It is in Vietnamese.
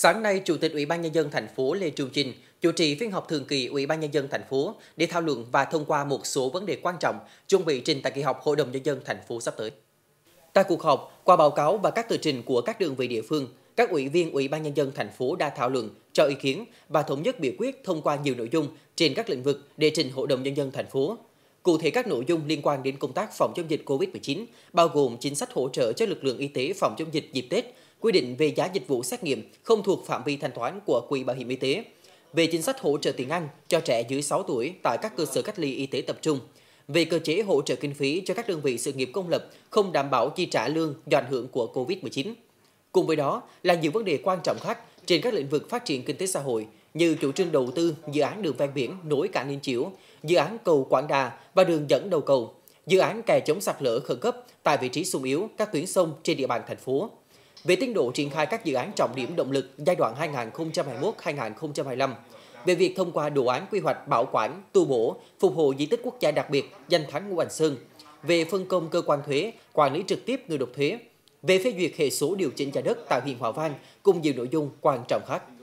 Sáng nay, Chủ tịch Ủy ban nhân dân thành phố Lê Trung Trinh chủ trì phiên họp thường kỳ Ủy ban nhân dân thành phố để thảo luận và thông qua một số vấn đề quan trọng chuẩn bị trình tại kỳ họp Hội đồng nhân dân thành phố sắp tới. Tại cuộc họp, qua báo cáo và các tờ trình của các đơn vị địa phương, các ủy viên Ủy ban nhân dân thành phố đã thảo luận, cho ý kiến và thống nhất biểu quyết thông qua nhiều nội dung trên các lĩnh vực để trình Hội đồng nhân dân thành phố. Cụ thể các nội dung liên quan đến công tác phòng chống dịch COVID-19, bao gồm chính sách hỗ trợ cho lực lượng y tế phòng chống dịch dịp Tết, quy định về giá dịch vụ xét nghiệm không thuộc phạm vi thanh toán của Quỹ Bảo hiểm Y tế, về chính sách hỗ trợ tiền ăn cho trẻ dưới 6 tuổi tại các cơ sở cách ly y tế tập trung, về cơ chế hỗ trợ kinh phí cho các đơn vị sự nghiệp công lập không đảm bảo chi trả lương do ảnh hưởng của COVID-19. Cùng với đó là nhiều vấn đề quan trọng khác trên các lĩnh vực phát triển kinh tế xã hội như chủ trương đầu tư dự án đường ven biển nối cảng Ninh Chiểu, dự án cầu Quảng Đà và đường dẫn đầu cầu, dự án kè chống sạt lở khẩn cấp tại vị trí sung yếu các tuyến sông trên địa bàn thành phố về tiến độ triển khai các dự án trọng điểm động lực giai đoạn 2021-2025, về việc thông qua đồ án quy hoạch bảo quản, tu bổ, phục vụ di tích quốc gia đặc biệt danh thắng Ngũ Hành Sơn, về phân công cơ quan thuế, quản lý trực tiếp người nộp thuế, về phê duyệt hệ số điều chỉnh giá đất tại huyện Hòa Vang cùng nhiều nội dung quan trọng khác.